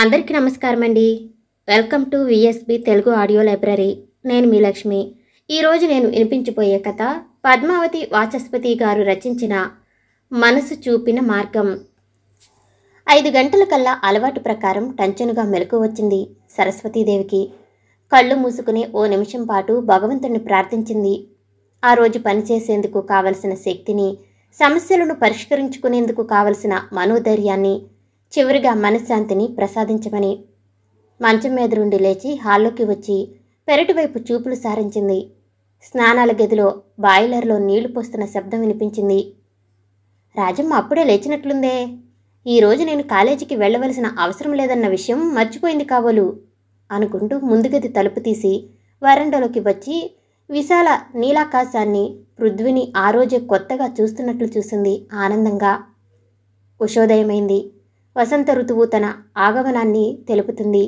అందరికీ నమస్కారం అండి welcome to VSB Telugu audio library నేను మీ లక్ష్మి ఈరోజు నేను వినిపించిపోయే కథ పద్మావతి వాచస్పతి గారు రచించిన మనసు చూపిన మార్గం ఐదు గంటల కల్లా అలవాటు ప్రకారం టంచనుగా మెలకు వచ్చింది సరస్వతీదేవికి కళ్ళు మూసుకునే ఓ నిమిషం పాటు భగవంతుని ప్రార్థించింది ఆ రోజు పనిచేసేందుకు కావలసిన శక్తిని సమస్యలను పరిష్కరించుకునేందుకు కావలసిన మనోధైర్యాన్ని చివరిగా మనశ్శాంతిని ప్రసాదించమని మంచం మీద నుండి లేచి హాల్లోకి వచ్చి పెరటి వైపు చూపులు సారించింది స్నానాల గదిలో బాయిలర్లో నీళ్లు పోస్తున్న శబ్దం వినిపించింది రాజమ్మ అప్పుడే లేచినట్లుందే ఈరోజు నేను కాలేజీకి వెళ్ళవలసిన అవసరం లేదన్న విషయం మర్చిపోయింది కావోలు అనుకుంటూ ముందుగది తలుపు తీసి వరండలోకి వచ్చి విశాల నీలాకాశాన్ని పృథ్వీని ఆ రోజే కొత్తగా చూస్తున్నట్లు చూసింది ఆనందంగా ఉషోదయమైంది వసంత ఋతువు తన ఆగమనాన్ని తెలుపుతుంది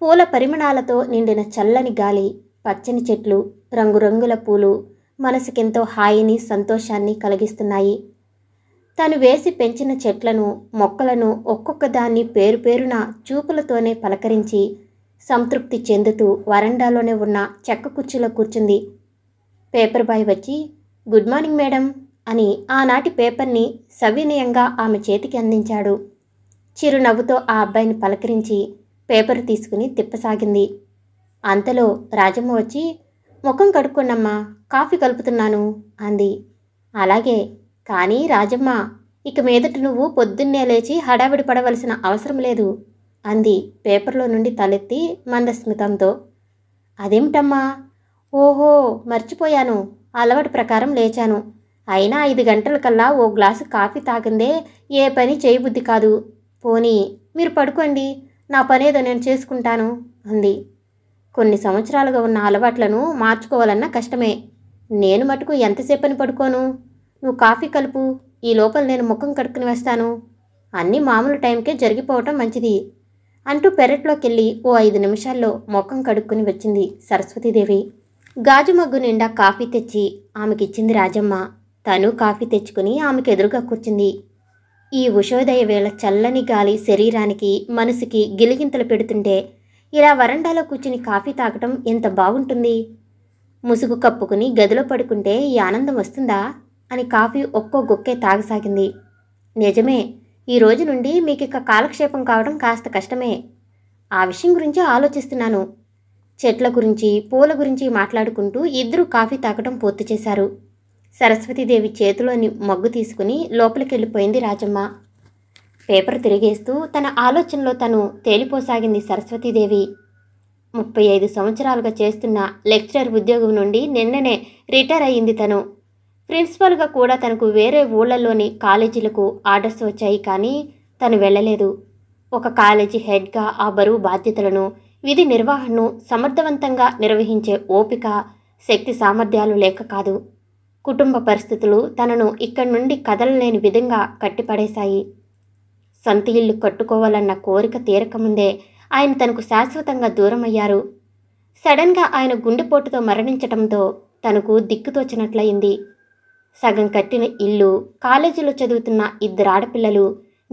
పూల పరిమణాలతో నిండిన చల్లని గాలి పచ్చని చెట్లు రంగురంగుల పూలు మనసుకెంతో హాయిని సంతోషాన్ని కలిగిస్తున్నాయి తను వేసి పెంచిన చెట్లను మొక్కలను ఒక్కొక్క దాన్ని పేరు పేరున చూపులతోనే పలకరించి సంతృప్తి చెందుతూ వరండాలోనే ఉన్న చెక్క కుర్చీలో కూర్చుంది పేపర్ బాయ్ వచ్చి గుడ్ మార్నింగ్ మేడం అని ఆనాటి పేపర్ని సవినయంగా ఆమె చేతికి అందించాడు చిరునవ్వుతో ఆ అబ్బాయిని పలకరించి పేపర్ తీసుకుని తిప్పసాగింది అంతలో రాజమ్మ వచ్చి ముఖం కడుక్కోనమ్మా కాఫీ కలుపుతున్నాను అంది అలాగే కానీ రాజమ్మ ఇక మీదట నువ్వు పొద్దున్నే లేచి హడావిడి పడవలసిన అవసరం లేదు అంది పేపర్లో నుండి తలెత్తి మందస్మితంతో అదేమిటమ్మా ఓహో మర్చిపోయాను అలవాటు ప్రకారం లేచాను అయినా ఐదు గంటలకల్లా ఓ గ్లాసు కాఫీ తాగిందే ఏ పని చేయబుద్ధి కాదు పోనీ మీరు పడుకోండి నా పనేదో నేను చేసుకుంటాను అంది కొన్ని సంవత్సరాలుగా ఉన్న అలవాట్లను మార్చుకోవాలన్నా కష్టమే నేను మటుకు ఎంతసేపని పడుకోను నువ్వు కాఫీ కలుపు ఈ లోపల నేను ముఖం కడుక్కుని వేస్తాను అన్నీ మామూలు టైంకే జరిగిపోవటం మంచిది అంటూ పెరట్లోకి వెళ్ళి ఓ ఐదు నిమిషాల్లో ముఖం కడుక్కుని వచ్చింది సరస్వతీదేవి గాజుమగ్గు నిండా కాఫీ తెచ్చి ఆమెకిచ్చింది రాజమ్మ తను కాఫీ తెచ్చుకుని ఆమెకు ఎదురుగా కూర్చుంది ఈ ఉషోదయ వేళ చల్లని గాలి శరీరానికి మనసుకి గిలిగింతలు పెడుతుంటే ఇలా వరండాలో కూర్చుని కాఫీ తాగటం ఎంత బాగుంటుంది ముసుగు కప్పుకుని గదిలో పడుకుంటే ఈ ఆనందం వస్తుందా అని కాఫీ ఒక్కో గొక్కే తాగసాగింది నిజమే ఈ రోజు నుండి మీకు ఇక కాలక్షేపం కావడం కాస్త కష్టమే ఆ విషయం గురించి ఆలోచిస్తున్నాను చెట్ల గురించి పూల గురించి మాట్లాడుకుంటూ ఇద్దరు కాఫీ తాగటం పూర్తి చేశారు సరస్వతీదేవి చేతిలోని మగ్గు తీసుకుని లోపలికి వెళ్ళిపోయింది రాజమ్మ పేపర్ తిరిగేస్తూ తన ఆలోచనలో తను తేలిపోసాగింది సరస్వతీదేవి ముప్పై ఐదు సంవత్సరాలుగా చేస్తున్న లెక్చరర్ ఉద్యోగం నుండి నిన్ననే రిటైర్ అయ్యింది తను ప్రిన్సిపల్గా కూడా తనకు వేరే ఊళ్ళల్లోని కాలేజీలకు ఆర్డర్స్ వచ్చాయి కానీ తను వెళ్ళలేదు ఒక కాలేజీ హెడ్గా ఆ బరువు బాధ్యతలను విధి నిర్వహణను సమర్థవంతంగా నిర్వహించే ఓపిక శక్తి సామర్థ్యాలు లేక కాదు కుటుంబ పరిస్థితులు తనను ఇక్కడి నుండి కదలలేని విధంగా కట్టిపడేశాయి సొంత ఇల్లు కట్టుకోవాలన్న కోరిక తీరకముందే ఆయన తనకు శాశ్వతంగా దూరం అయ్యారు సడన్గా ఆయన గుండెపోటుతో మరణించటంతో తనకు దిక్కుతోచినట్లయింది సగం కట్టిన ఇల్లు కాలేజీలో చదువుతున్న ఇద్దరు ఆడపిల్లలు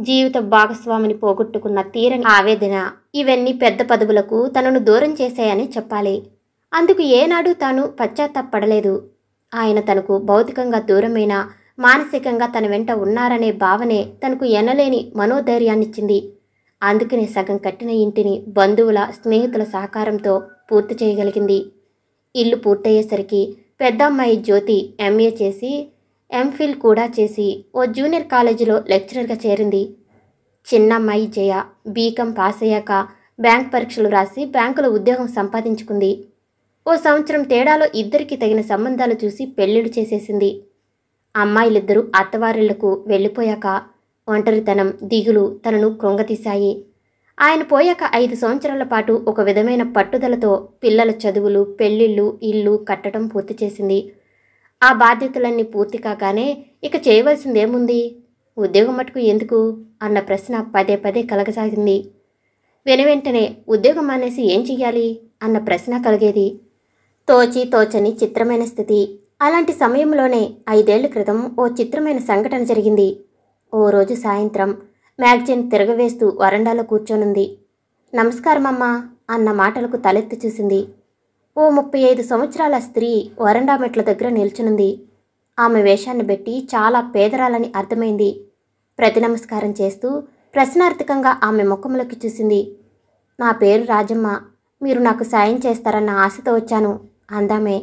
జీవిత భాగస్వామిని పోగొట్టుకున్న తీరని ఆవేదన ఇవన్నీ పెద్ద పదవులకు తనను దూరం చేశాయని చెప్పాలి అందుకు ఏనాడు తాను పశ్చాత్తాపడలేదు ఆయన తనకు భౌతికంగా దూరమైన మానసికంగా తన వెంట ఉన్నారనే భావనే తనకు ఎనలేని మనోధైర్యాన్నిచ్చింది అందుకనే సగం కట్టిన ఇంటిని బంధువుల స్నేహితుల సహకారంతో పూర్తి చేయగలిగింది ఇల్లు పూర్తయ్యేసరికి పెద్దమ్మాయి జ్యోతి ఎంఏ చేసి ఎంఫిల్ కూడా చేసి ఓ జూనియర్ కాలేజీలో లెక్చరర్గా చేరింది చిన్నమ్మాయి జయ బీకాం పాస్ అయ్యాక బ్యాంక్ పరీక్షలు రాసి బ్యాంకులో ఉద్యోగం సంపాదించుకుంది ఓ సంవత్సరం తేడాలో ఇద్దరికి తగిన సంబంధాలు చూసి పెళ్లిళ్ళు చేసేసింది అమ్మాయిలిద్దరూ అత్తవారిళ్లకు వెళ్ళిపోయాక ఒంటరితనం దిగులు తనను కృంగతీశాయి ఆయన పోయాక ఐదు సంవత్సరాల పాటు ఒక విధమైన పట్టుదలతో పిల్లల చదువులు పెళ్లిళ్ళు ఇల్లు కట్టడం పూర్తి చేసింది ఆ బాధ్యతలన్నీ పూర్తి కాగానే ఇక చేయవలసిందేముంది ఉద్యోగం మటుకు ఎందుకు అన్న ప్రశ్న పదే పదే కలగసాగింది వెను వెంటనే ఉద్యోగం మానేసి ఏం చెయ్యాలి అన్న ప్రశ్న కలిగేది తోచి తోచని చిత్రమైన స్థితి అలాంటి సమయంలోనే ఐదేళ్ల క్రితం ఓ చిత్రమైన సంఘటన జరిగింది ఓ రోజు సాయంత్రం మ్యాగజైన్ తిరగవేస్తూ వరండాలో కూర్చొనుంది నమస్కారమమ్మా అన్న మాటలకు తలెత్తి చూసింది ఓ ముప్పై ఐదు సంవత్సరాల స్త్రీ వరండా మెట్ల దగ్గర నిల్చునుంది ఆమె వేషాన్ని బట్టి చాలా పేదరాలని అర్థమైంది ప్రతి నమస్కారం చేస్తూ ప్రశ్నార్థకంగా ఆమె ముఖంలోకి చూసింది నా పేరు రాజమ్మ మీరు నాకు సాయం చేస్తారన్న ఆశతో వచ్చాను అందామే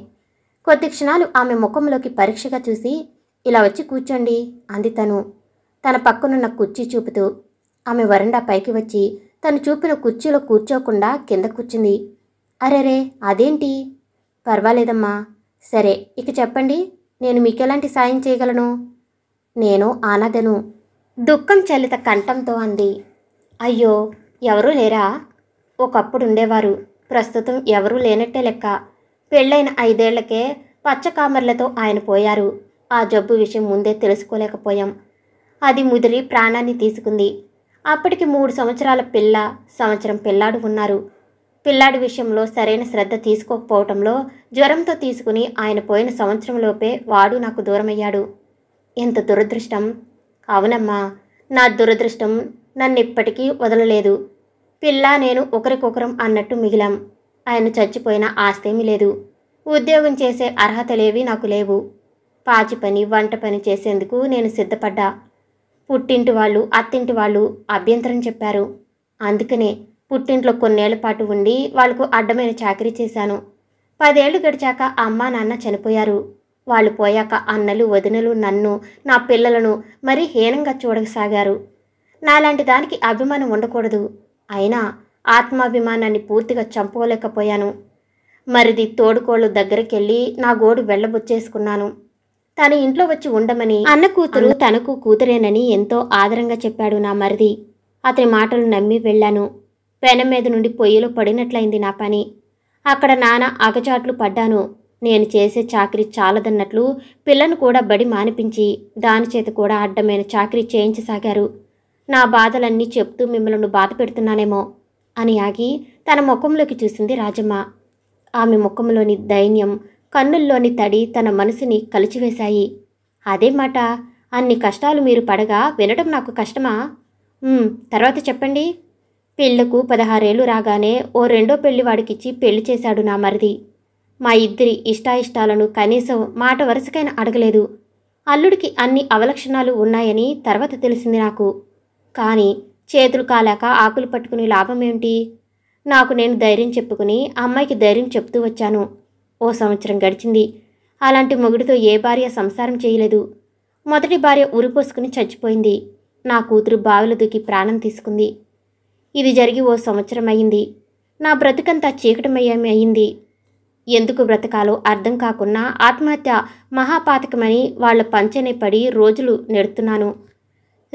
కొద్ది క్షణాలు ఆమె ముఖంలోకి పరీక్షగా చూసి ఇలా వచ్చి కూర్చోండి అంది తను తన పక్కనున్న కుర్చీ చూపుతూ ఆమె వరండా పైకి వచ్చి తను చూపిన కుర్చీలో కూర్చోకుండా కింద కూర్చుంది అరేరే అదేంటి పర్వాలేదమ్మా సరే ఇక చెప్పండి నేను మీకెలాంటి సాయం చేయగలను నేను ఆనదను దుఃఖం చలిత కంఠంతో అంది అయ్యో ఎవరూ లేరా ఒకప్పుడు ఉండేవారు ప్రస్తుతం ఎవరూ లేనట్టే లెక్క పెళ్ళైన ఐదేళ్లకే పచ్చకామర్లతో ఆయన పోయారు ఆ జబ్బు విషయం ముందే తెలుసుకోలేకపోయాం అది ముదిరి ప్రాణాన్ని తీసుకుంది అప్పటికి మూడు సంవత్సరాల పిల్ల సంవత్సరం పిల్లాడు ఉన్నారు పిల్లాడి విషయంలో సరైన శ్రద్ధ తీసుకోకపోవటంలో జ్వరంతో తీసుకుని ఆయన పోయిన సంవత్సరంలోపే వాడు నాకు దూరమయ్యాడు ఎంత దురదృష్టం అవునమ్మా నా దురదృష్టం నన్ను ఇప్పటికీ వదలలేదు పిల్ల నేను ఒకరికొకరం అన్నట్టు మిగిలాం ఆయన చచ్చిపోయిన ఆస్తేమీ లేదు ఉద్యోగం చేసే అర్హతలేవి నాకు లేవు పాచి పని వంట పని చేసేందుకు నేను సిద్ధపడ్డా పుట్టింటి వాళ్ళు అత్తింటి వాళ్ళు అభ్యంతరం చెప్పారు అందుకనే పుట్టింట్లో కొన్నేళ్ల పాటు ఉండి వాళ్లకు అడ్డమైన చాకరీ చేశాను పదేళ్లు గడిచాక అమ్మ నాన్న చనిపోయారు వాళ్ళు పోయాక అన్నలు వదినలు నన్ను నా పిల్లలను మరీ హీనంగా చూడసాగారు నాలాంటి దానికి అభిమానం ఉండకూడదు అయినా ఆత్మాభిమానాన్ని పూర్తిగా చంపుకోలేకపోయాను మరిది తోడుకోళ్ళు దగ్గరికెళ్ళి నా గోడు వెళ్ళబుచ్చేసుకున్నాను తన ఇంట్లో వచ్చి ఉండమని అన్న కూతురు తనకు కూతురేనని ఎంతో ఆదరంగా చెప్పాడు నా మరిది అతని మాటలు నమ్మి వెళ్ళాను పెనం మీద నుండి పొయ్యిలో పడినట్లయింది నా పని అక్కడ నానా అగచాట్లు పడ్డాను నేను చేసే చాకరీ చాలదన్నట్లు పిల్లను కూడా బడి మానిపించి దాని చేత కూడా అడ్డమైన చాకరీ చేయించసాగారు నా బాధలన్నీ చెప్తూ మిమ్మల్ని బాధ పెడుతున్నానేమో అని ఆగి తన ముఖంలోకి చూసింది రాజమ్మ ఆమె ముఖంలోని దైన్యం కన్నుల్లోని తడి తన మనసుని కలిచివేశాయి అదే మాట అన్ని కష్టాలు మీరు పడగా వినడం నాకు కష్టమా తర్వాత చెప్పండి పెళ్ళకు పదహారేళ్ళు రాగానే ఓ రెండో పెళ్లివాడికిచ్చి పెళ్లి చేశాడు నా మరిది మా ఇద్దరి ఇష్టాయిష్టాలను కనీసం మాట వరుసకైనా అడగలేదు అల్లుడికి అన్ని అవలక్షణాలు ఉన్నాయని తర్వాత తెలిసింది నాకు కానీ చేతులు కాలాక ఆకులు పట్టుకుని లాభం ఏమిటి నాకు నేను ధైర్యం చెప్పుకుని అమ్మాయికి ధైర్యం చెప్తూ వచ్చాను ఓ సంవత్సరం గడిచింది అలాంటి మొగుడితో ఏ భార్య సంసారం చేయలేదు మొదటి భార్య ఉరిపోసుకుని చచ్చిపోయింది నా కూతురు బావిలో దూకి ప్రాణం తీసుకుంది ఇది జరిగి ఓ సంవత్సరం అయింది నా బ్రతుకంతా చీకటమయ్యమే అయింది ఎందుకు బ్రతకాలో అర్థం కాకున్నా ఆత్మహత్య మహాపాతకమని వాళ్ళ పంచనే పడి రోజులు నెడుతున్నాను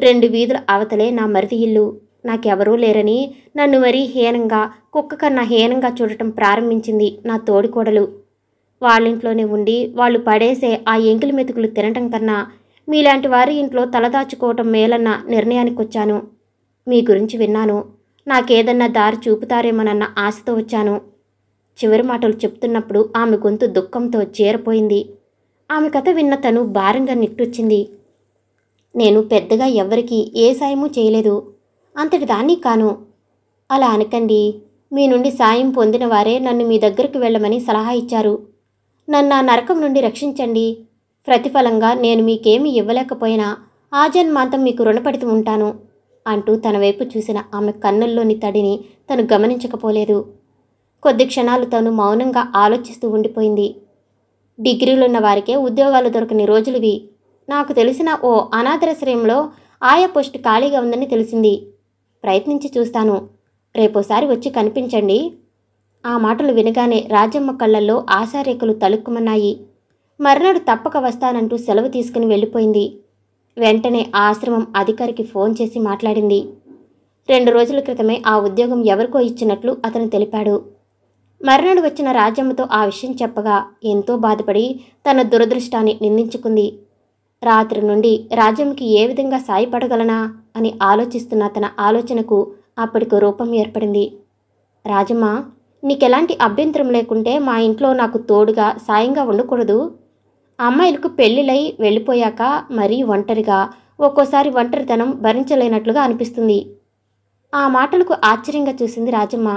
రెండు వీధుల అవతలే నా మరిది ఇల్లు నాకెవరూ లేరని నన్ను మరీ హీనంగా కుక్క కన్నా హీనంగా చూడటం ప్రారంభించింది నా తోడికోడలు వాళ్ళింట్లోనే ఉండి వాళ్ళు పడేసే ఆ ఎంకిలి మెతుకులు తినటం కన్నా మీలాంటి వారి ఇంట్లో తలదాచుకోవటం మేలన్న నిర్ణయానికి వచ్చాను మీ గురించి విన్నాను నాకేదన్నా దారి చూపుతారేమోనన్న ఆశతో వచ్చాను చివరి మాటలు చెప్తున్నప్పుడు ఆమె గొంతు దుఃఖంతో చేరిపోయింది ఆమె కథ విన్న తను భారంగా నిట్టొచ్చింది నేను పెద్దగా ఎవరికి ఏ సాయము చేయలేదు అంతటి దాన్ని కాను అలా అనకండి మీ నుండి సాయం పొందిన వారే నన్ను మీ దగ్గరికి వెళ్ళమని సలహా ఇచ్చారు నన్ను ఆ నరకం నుండి రక్షించండి ప్రతిఫలంగా నేను మీకేమి ఇవ్వలేకపోయినా ఆ జన్మాంతం మీకు రుణపడుతూ ఉంటాను అంటూ తన వైపు చూసిన ఆమె కన్నుల్లోని తడిని తను గమనించకపోలేదు కొద్ది క్షణాలు తను మౌనంగా ఆలోచిస్తూ ఉండిపోయింది డిగ్రీలున్న వారికే ఉద్యోగాలు దొరకని రోజులువి నాకు తెలిసిన ఓ అనాథరశ్రయంలో ఆయా పోస్ట్ ఖాళీగా ఉందని తెలిసింది ప్రయత్నించి చూస్తాను రేపోసారి వచ్చి కనిపించండి ఆ మాటలు వినగానే రాజమ్మ కళ్ళల్లో ఆశారేఖలు తలుక్కుమన్నాయి మర్నాడు తప్పక వస్తానంటూ సెలవు తీసుకుని వెళ్ళిపోయింది వెంటనే ఆ ఆశ్రమం అధికారికి ఫోన్ చేసి మాట్లాడింది రెండు రోజుల క్రితమే ఆ ఉద్యోగం ఎవరికో ఇచ్చినట్లు అతను తెలిపాడు మర్నాడు వచ్చిన రాజమ్మతో ఆ విషయం చెప్పగా ఎంతో బాధపడి తన దురదృష్టాన్ని నిందించుకుంది రాత్రి నుండి రాజ్యంకి ఏ విధంగా సాయపడగలనా అని ఆలోచిస్తున్న తన ఆలోచనకు అప్పటికి రూపం ఏర్పడింది రాజమ్మ నీకెలాంటి అభ్యంతరం లేకుంటే మా ఇంట్లో నాకు తోడుగా సాయంగా ఉండకూడదు అమ్మాయిలకు పెళ్ళిళ్ళై వెళ్ళిపోయాక మరీ ఒంటరిగా ఒక్కోసారి ఒంటరితనం భరించలేనట్లుగా అనిపిస్తుంది ఆ మాటలకు ఆశ్చర్యంగా చూసింది రాజమ్మ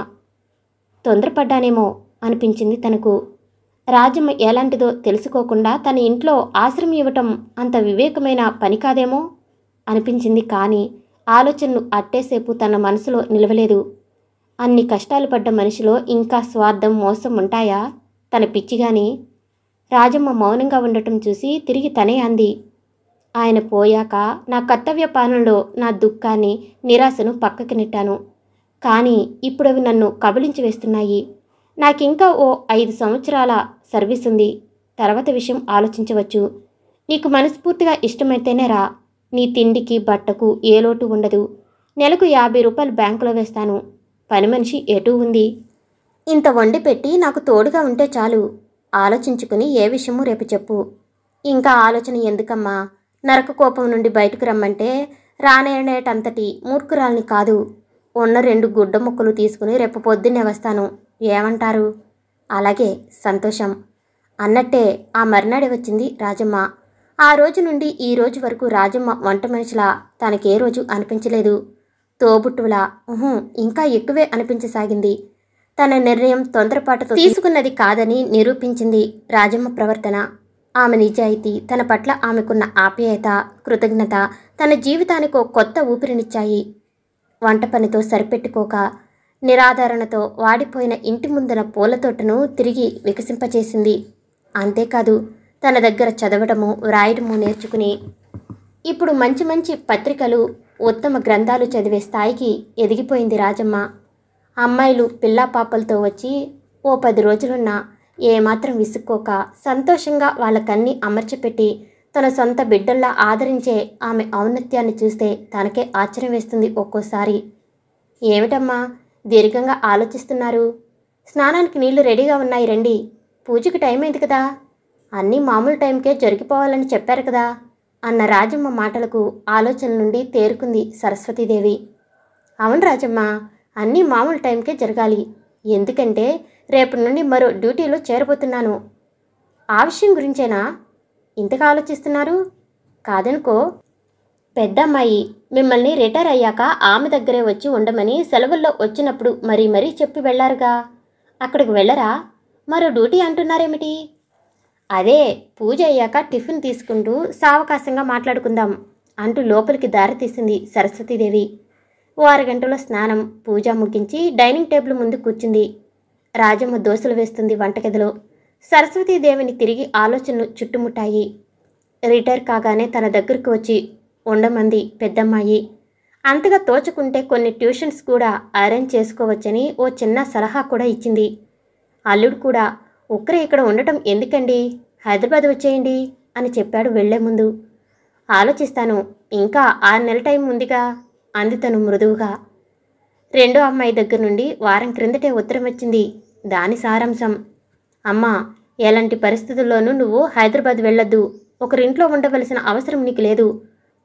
తొందరపడ్డానేమో అనిపించింది తనకు రాజ్యం ఎలాంటిదో తెలుసుకోకుండా తన ఇంట్లో ఆశ్రయం ఇవ్వటం అంత వివేకమైన పని కాదేమో అనిపించింది కానీ ఆలోచనను అట్టేసేపు తన మనసులో నిలవలేదు అన్ని కష్టాలు పడ్డ మనిషిలో ఇంకా స్వార్థం మోసం ఉంటాయా తన పిచ్చిగాని రాజమ్మ మౌనంగా ఉండటం చూసి తిరిగి తనే అంది ఆయన పోయాక నా కర్తవ్య పాలనలో నా దుఃఖాన్ని నిరాశను పక్కకి నెట్టాను కానీ ఇప్పుడు అవి నన్ను కబలించి వేస్తున్నాయి నాకింకా ఓ ఐదు సంవత్సరాల సర్వీస్ ఉంది తర్వాత విషయం ఆలోచించవచ్చు నీకు మనస్ఫూర్తిగా ఇష్టమైతేనే రా నీ తిండికి బట్టకు ఏ లోటు ఉండదు నెలకు యాభై రూపాయలు బ్యాంకులో వేస్తాను పని మనిషి ఎటూ ఉంది ఇంత వండి పెట్టి నాకు తోడుగా ఉంటే చాలు ఆలోచించుకుని ఏ విషయము రేపు చెప్పు ఇంకా ఆలోచన ఎందుకమ్మా నరక కోపం నుండి బయటకు రమ్మంటే రానేటంతటి మూర్ఖురాల్ని కాదు ఉన్న రెండు గుడ్డ ముక్కలు తీసుకుని రేపు పొద్దున్నే వస్తాను ఏమంటారు అలాగే సంతోషం అన్నట్టే ఆ మర్నాడే వచ్చింది రాజమ్మ ఆ రోజు నుండి ఈ రోజు వరకు రాజమ్మ వంట మనిషిలా తనకే రోజు అనిపించలేదు తోబుట్టువులా ఇంకా ఎక్కువే అనిపించసాగింది తన నిర్ణయం తొందరపాటు తీసుకున్నది కాదని నిరూపించింది రాజమ్మ ప్రవర్తన ఆమె నిజాయితీ తన పట్ల ఆమెకున్న ఆప్యాయత కృతజ్ఞత తన జీవితానికి కొత్త ఊపిరినిచ్చాయి వంట పనితో సరిపెట్టుకోక నిరాదరణతో వాడిపోయిన ఇంటి ముందర పూలతోటను తిరిగి వికసింపచేసింది అంతేకాదు తన దగ్గర చదవడము వ్రాయడము నేర్చుకుని ఇప్పుడు మంచి మంచి పత్రికలు ఉత్తమ గ్రంథాలు చదివే స్థాయికి ఎదిగిపోయింది రాజమ్మ అమ్మాయిలు పిల్లా పాపలతో వచ్చి ఓ పది రోజులున్న ఏమాత్రం విసుక్కోక సంతోషంగా వాళ్ళకన్నీ అమర్చిపెట్టి తన సొంత బిడ్డల్లా ఆదరించే ఆమె ఔన్నత్యాన్ని చూస్తే తనకే ఆశ్చర్యం వేస్తుంది ఒక్కోసారి ఏమిటమ్మా దీర్ఘంగా ఆలోచిస్తున్నారు స్నానానికి నీళ్లు రెడీగా ఉన్నాయి రండి పూజకి టైం అయింది కదా అన్నీ మామూలు టైంకే జరిగిపోవాలని చెప్పారు కదా అన్న రాజమ్మ మాటలకు ఆలోచన నుండి తేరుకుంది సరస్వతీదేవి అవును రాజమ్మ అన్నీ మామూలు టైంకే జరగాలి ఎందుకంటే రేపటి నుండి మరో డ్యూటీలో చేరబోతున్నాను ఆ విషయం గురించేనా ఇంతగా ఆలోచిస్తున్నారు కాదనుకో పెద్దమ్మాయి మిమ్మల్ని రిటైర్ అయ్యాక ఆమె దగ్గరే వచ్చి ఉండమని సెలవుల్లో వచ్చినప్పుడు మరీ మరీ చెప్పి వెళ్ళారుగా అక్కడికి వెళ్ళరా మరో డ్యూటీ అంటున్నారేమిటి అదే పూజ అయ్యాక టిఫిన్ తీసుకుంటూ సావకాశంగా మాట్లాడుకుందాం అంటూ లోపలికి దారి తీసింది సరస్వతీదేవి ఓ అరగంటలో స్నానం పూజ ముగించి డైనింగ్ టేబుల్ ముందు కూర్చుంది రాజమ్మ దోశలు వేస్తుంది వంటగదిలో సరస్వతీదేవిని తిరిగి ఆలోచనలు చుట్టుముట్టాయి రిటైర్ కాగానే తన దగ్గరకు వచ్చి ఉండమంది పెద్దమ్మాయి అంతగా తోచుకుంటే కొన్ని ట్యూషన్స్ కూడా అరేంజ్ చేసుకోవచ్చని ఓ చిన్న సలహా కూడా ఇచ్చింది అల్లుడు కూడా ఉక్కరే ఇక్కడ ఉండటం ఎందుకండి హైదరాబాద్ వచ్చేయండి అని చెప్పాడు వెళ్లే ముందు ఆలోచిస్తాను ఇంకా ఆరు నెల టైం ఉందిగా అంది తను మృదువుగా రెండో అమ్మాయి దగ్గర నుండి వారం క్రిందటే ఉత్తరం వచ్చింది దాని సారాంశం అమ్మా ఎలాంటి పరిస్థితుల్లోనూ నువ్వు హైదరాబాద్ వెళ్ళొద్దు ఒకరింట్లో ఉండవలసిన అవసరం నీకు లేదు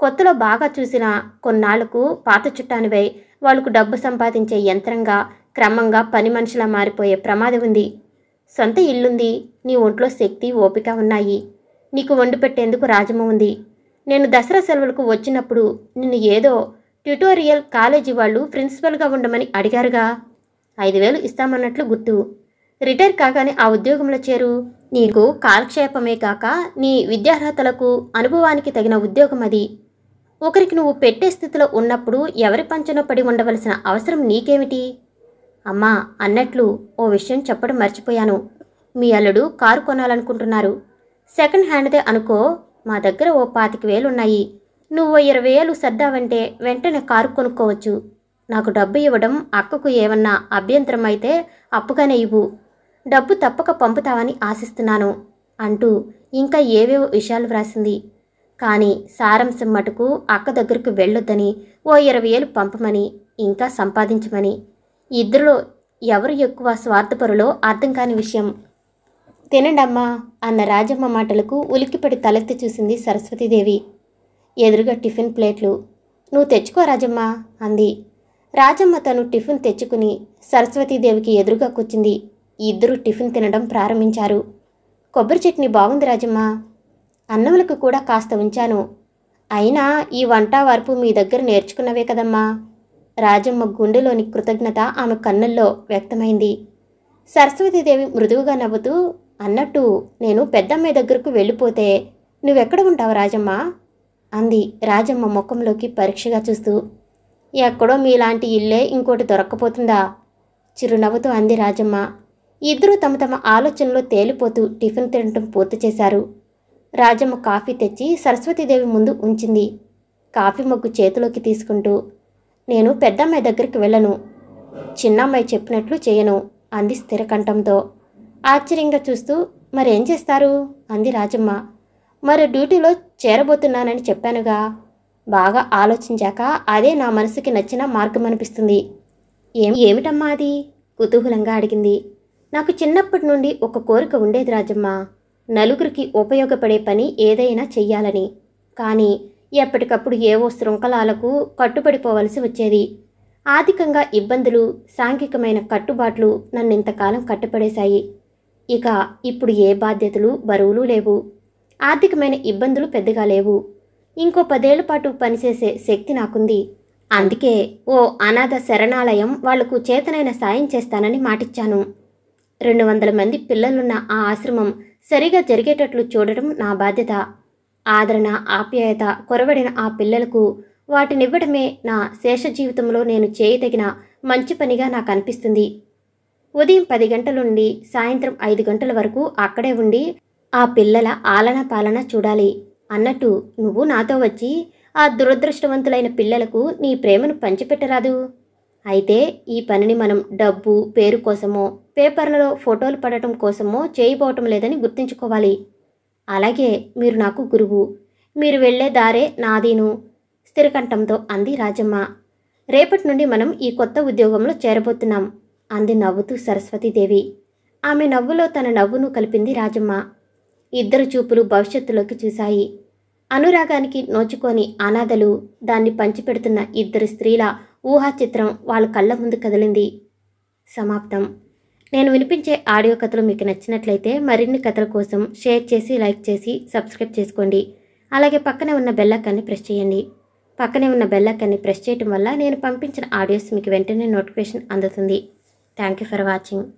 కొత్తలో బాగా చూసిన కొన్నాళ్లకు పాత చుట్టానివై వాళ్ళకు డబ్బు సంపాదించే యంత్రంగా క్రమంగా పని మనుషులా మారిపోయే ప్రమాదం ఉంది సొంత ఇల్లుంది నీ ఒంట్లో శక్తి ఓపిక ఉన్నాయి నీకు వండి పెట్టేందుకు రాజము ఉంది నేను దసరా సెలవులకు వచ్చినప్పుడు నిన్ను ఏదో ట్యూటోరియల్ కాలేజీ వాళ్ళు ప్రిన్సిపల్గా ఉండమని అడిగారుగా ఐదు వేలు ఇస్తామన్నట్లు గుర్తు రిటైర్ కాగానే ఆ ఉద్యోగంలో చేరు నీకు కాలక్షేపమే కాక నీ విద్యార్హతలకు అనుభవానికి తగిన ఉద్యోగం అది ఒకరికి నువ్వు పెట్టే స్థితిలో ఉన్నప్పుడు ఎవరి పంచన పడి ఉండవలసిన అవసరం నీకేమిటి అమ్మా అన్నట్లు ఓ విషయం చెప్పడం మర్చిపోయాను మీ అల్లుడు కారు కొనాలనుకుంటున్నారు సెకండ్ హ్యాండ్దే అనుకో మా దగ్గర ఓ పాతిక వేలు ఉన్నాయి నువ్వు ఇరవై వేలు సర్దావంటే వెంటనే కారు కొనుక్కోవచ్చు నాకు డబ్బు ఇవ్వడం అక్కకు ఏమన్నా అభ్యంతరం అయితే అప్పుగానే ఇవ్వు డబ్బు తప్పక పంపుతావని ఆశిస్తున్నాను అంటూ ఇంకా ఏవేవో విషయాలు వ్రాసింది కానీ సారాంశం మటుకు అక్క దగ్గరకు వెళ్ళొద్దని ఓ ఇరవై ఏళ్ళు పంపమని ఇంకా సంపాదించమని ఇద్దరిలో ఎవరు ఎక్కువ స్వార్థపరులో అర్థం కాని విషయం తినండమ్మా అన్న రాజమ్మ మాటలకు ఉలిక్కిపడి తలెత్తి చూసింది సరస్వతీదేవి ఎదురుగా టిఫిన్ ప్లేట్లు నువ్వు తెచ్చుకో రాజమ్మ అంది రాజమ్మ తను టిఫిన్ తెచ్చుకుని సరస్వతీదేవికి ఎదురుగా కూర్చుంది ఇద్దరూ టిఫిన్ తినడం ప్రారంభించారు కొబ్బరి చట్నీ బాగుంది రాజమ్మ అన్నములకు కూడా కాస్త ఉంచాను అయినా ఈ వంట వరపు మీ దగ్గర నేర్చుకున్నవే కదమ్మా రాజమ్మ గుండెలోని కృతజ్ఞత ఆమె కన్నుల్లో వ్యక్తమైంది సరస్వతీదేవి మృదువుగా నవ్వుతూ అన్నట్టు నేను పెద్దమ్మాయి దగ్గరకు వెళ్ళిపోతే నువ్వెక్కడ ఉంటావు రాజమ్మ అంది రాజమ్మ ముఖంలోకి పరీక్షగా చూస్తూ ఎక్కడో మీలాంటి ఇల్లే ఇంకోటి దొరక్కపోతుందా చిరునవ్వుతూ అంది రాజమ్మ ఇద్దరూ తమ తమ ఆలోచనలో తేలిపోతూ టిఫిన్ తినటం పూర్తి చేశారు రాజమ్మ కాఫీ తెచ్చి సరస్వతీదేవి ముందు ఉంచింది కాఫీ మొగ్గు చేతిలోకి తీసుకుంటూ నేను పెద్దమ్మాయి దగ్గరికి వెళ్ళను చిన్నమ్మాయి చెప్పినట్లు చేయను అంది స్థిరకంఠంతో ఆశ్చర్యంగా చూస్తూ మరేం చేస్తారు అంది రాజమ్మ మరి డ్యూటీలో చేరబోతున్నానని చెప్పానుగా బాగా ఆలోచించాక అదే నా మనసుకి నచ్చిన మార్గం అనిపిస్తుంది ఏం ఏమిటమ్మా అది కుతూహలంగా అడిగింది నాకు చిన్నప్పటి నుండి ఒక కోరిక ఉండేది రాజమ్మ నలుగురికి ఉపయోగపడే పని ఏదైనా చెయ్యాలని కానీ ఎప్పటికప్పుడు ఏవో శృంఖలాలకు కట్టుబడిపోవలసి వచ్చేది ఆర్థికంగా ఇబ్బందులు సాంఘికమైన కట్టుబాట్లు నన్ను ఇంతకాలం కట్టుపడేశాయి ఇక ఇప్పుడు ఏ బాధ్యతలు బరువులు లేవు ఆర్థికమైన ఇబ్బందులు పెద్దగా లేవు ఇంకో పదేళ్ల పాటు పనిచేసే శక్తి నాకుంది అందుకే ఓ అనాథ శరణాలయం వాళ్లకు చేతనైన సాయం చేస్తానని మాటిచ్చాను రెండు వందల మంది పిల్లలున్న ఆ ఆశ్రమం సరిగా జరిగేటట్లు చూడటం నా బాధ్యత ఆదరణ ఆప్యాయత కొరవడిన ఆ పిల్లలకు వాటినివ్వడమే నా శేష జీవితంలో నేను చేయదగిన మంచి పనిగా నాకు అనిపిస్తుంది ఉదయం పది గంటల నుండి సాయంత్రం ఐదు గంటల వరకు అక్కడే ఉండి ఆ పిల్లల ఆలన పాలన చూడాలి అన్నట్టు నువ్వు నాతో వచ్చి ఆ దురదృష్టవంతులైన పిల్లలకు నీ ప్రేమను పంచిపెట్టరాదు అయితే ఈ పనిని మనం డబ్బు పేరు కోసమో పేపర్లలో ఫోటోలు పడటం కోసమో చేయబోవటం లేదని గుర్తుంచుకోవాలి అలాగే మీరు నాకు గురువు మీరు వెళ్లే దారే నాదీను స్థిరకంఠంతో అంది రాజమ్మ రేపటి నుండి మనం ఈ కొత్త ఉద్యోగంలో చేరబోతున్నాం అంది నవ్వుతూ సరస్వతీదేవి ఆమె నవ్వులో తన నవ్వును కలిపింది రాజమ్మ ఇద్దరు చూపులు భవిష్యత్తులోకి చూశాయి అనురాగానికి నోచుకొని అనాథలు దాన్ని పంచిపెడుతున్న ఇద్దరు స్త్రీల ఊహా చిత్రం వాళ్ళ కళ్ళ ముందు కదిలింది సమాప్తం నేను వినిపించే ఆడియో కథలు మీకు నచ్చినట్లయితే మరిన్ని కథల కోసం షేర్ చేసి లైక్ చేసి సబ్స్క్రైబ్ చేసుకోండి అలాగే పక్కనే ఉన్న బెల్లకాన్ని ప్రెస్ చేయండి పక్కనే ఉన్న బెల్లకాన్ని ప్రెస్ చేయటం వల్ల నేను పంపించిన ఆడియోస్ మీకు వెంటనే నోటిఫికేషన్ అందుతుంది థ్యాంక్ యూ ఫర్ వాచింగ్